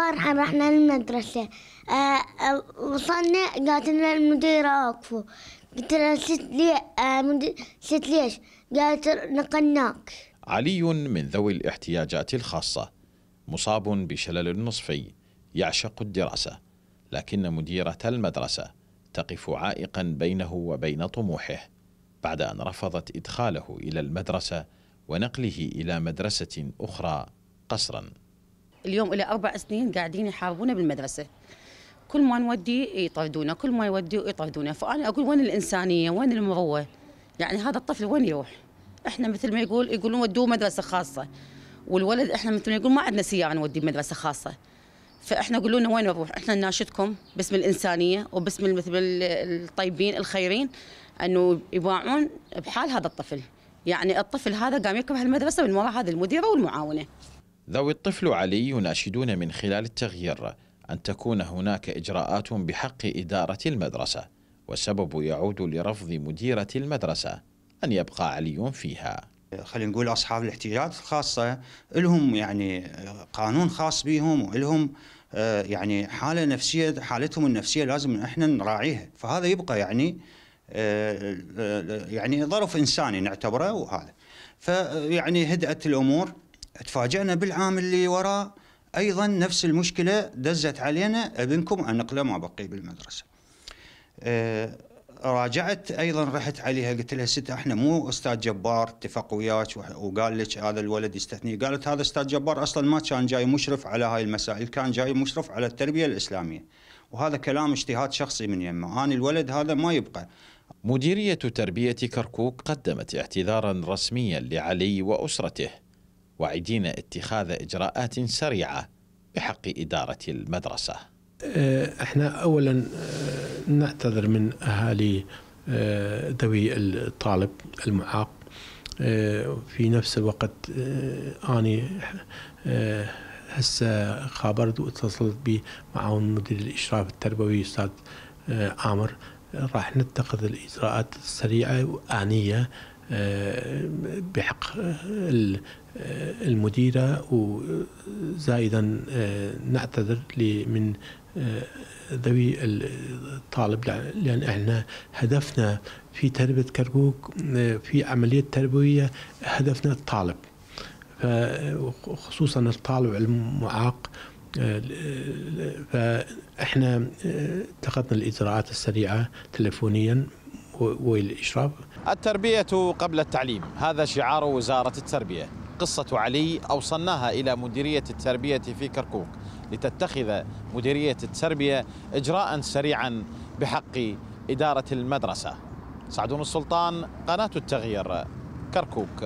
فرحة رحنا للمدرسة آه، آه، وصلنا قالت لنا المديرة وقفوا قلت لها ست لي آه، ست ليش؟ قالت نقلناك علي من ذوي الاحتياجات الخاصة مصاب بشلل نصفي يعشق الدراسة لكن مديرة المدرسة تقف عائقا بينه وبين طموحه بعد أن رفضت إدخاله إلى المدرسة ونقله إلى مدرسة أخرى قصرا اليوم إلى أربع سنين قاعدين يحاربونا بالمدرسة كل ما نودي يطردونا كل ما يودي يطردونا فأنا أقول وين الإنسانية وين المروة يعني هذا الطفل وين يروح إحنا مثل ما يقول يقولون ودوه مدرسة خاصة والولد إحنا مثل ما يقول ما عندنا سيارة نوديه مدرسة خاصة فاحنا قولوا لنا وين نروح؟ احنا نناشدكم باسم الانسانيه وباسم مثل الطيبين الخيرين انه يباعون بحال هذا الطفل، يعني الطفل هذا قام يكره المدرسه من وراء هذه المديره والمعاونه. ذوي الطفل علي يناشدون من خلال التغيير أن تكون هناك إجراءات بحق إدارة المدرسة والسبب يعود لرفض مديرة المدرسة أن يبقى علي فيها خلينا نقول أصحاب الاحتياجات الخاصة لهم يعني قانون خاص بهم ولهم آه، يعني حالة نفسية حالتهم النفسية لازم احنا نراعيها فهذا يبقى يعني آه، آه، يعني ظرف إنساني نعتبره وهذا فيعني هدأت الأمور تفاجئنا بالعام اللي وراه ايضا نفس المشكله دزت علينا ابنكم انقله ما بقي بالمدرسه. آه، راجعت ايضا رحت عليها قلت لها ست احنا مو استاذ جبار اتفق وياك وقال لك هذا الولد يستثني قالت هذا استاذ جبار اصلا ما كان جاي مشرف على هاي المسائل كان جاي مشرف على التربيه الاسلاميه وهذا كلام اجتهاد شخصي من يمه انا الولد هذا ما يبقى مديريه تربيه كركوك قدمت اعتذارا رسميا لعلي واسرته وعدين اتخاذ إجراءات سريعة بحق إدارة المدرسة آه، احنا أولا آه، نعتذر من أهالي آه، ذوي الطالب المعاق في نفس الوقت أني هسه خابرت واتصلت بمعاون مدير الإشراف التربوي أستاذ عامر راح نتخذ الإجراءات السريعة وآنية بحق المديرة وزائدا آه، نعتذر من آه، ذوي الطالب لأن إحنا هدفنا في تربية كربوك آه، في عملية تربوية هدفنا الطالب خصوصا الطالب المعاق فاحنا اتخذنا الاجراءات السريعه تلفونيا والإشراف التربية قبل التعليم هذا شعار وزارة التربية قصة علي أوصلناها إلى مديرية التربية في كركوك لتتخذ مديرية التربية إجراء سريعا بحق إدارة المدرسة سعدون السلطان قناة التغيير كركوك